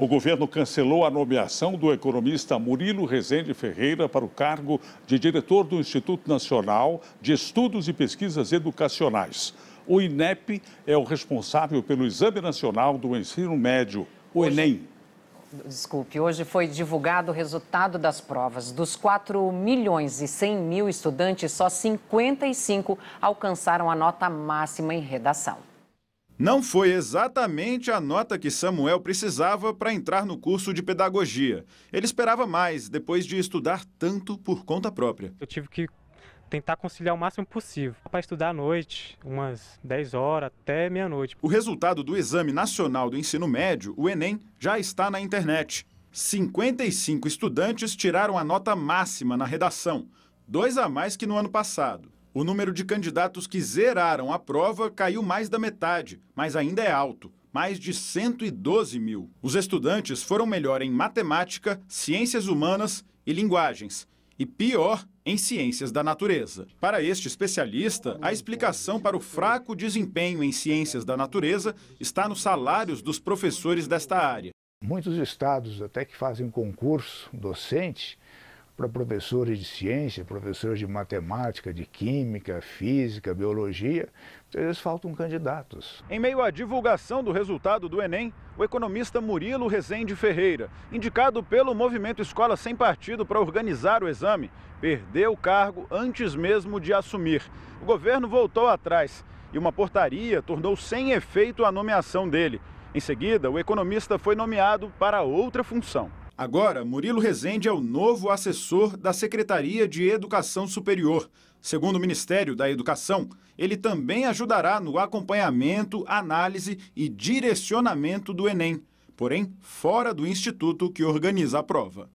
O governo cancelou a nomeação do economista Murilo Rezende Ferreira para o cargo de diretor do Instituto Nacional de Estudos e Pesquisas Educacionais. O INEP é o responsável pelo Exame Nacional do Ensino Médio, o Hoje... ENEM desculpe, hoje foi divulgado o resultado das provas. Dos 4 milhões e 100 mil estudantes, só 55 alcançaram a nota máxima em redação não foi exatamente a nota que Samuel precisava para entrar no curso de pedagogia. Ele esperava mais depois de estudar tanto por conta própria. Eu tive que tentar conciliar o máximo possível para estudar à noite, umas 10 horas até meia-noite. O resultado do Exame Nacional do Ensino Médio, o Enem, já está na internet. 55 estudantes tiraram a nota máxima na redação, dois a mais que no ano passado. O número de candidatos que zeraram a prova caiu mais da metade, mas ainda é alto mais de 112 mil. Os estudantes foram melhor em matemática, ciências humanas e linguagens, e pior em ciências da natureza. Para este especialista, a explicação para o fraco desempenho em ciências da natureza está nos salários dos professores desta área. Muitos estados, até que fazem concurso docente, para professores de ciência, professores de matemática, de química, física, biologia, às vezes faltam candidatos. Em meio à divulgação do resultado do Enem, o economista Murilo Rezende Ferreira, indicado pelo Movimento Escola Sem Partido para organizar o exame, perdeu o cargo antes mesmo de assumir. O governo voltou atrás e uma portaria tornou sem efeito a nomeação dele. Em seguida, o economista foi nomeado para outra função. Agora, Murilo Rezende é o novo assessor da Secretaria de Educação Superior. Segundo o Ministério da Educação, ele também ajudará no acompanhamento, análise e direcionamento do Enem, porém fora do instituto que organiza a prova.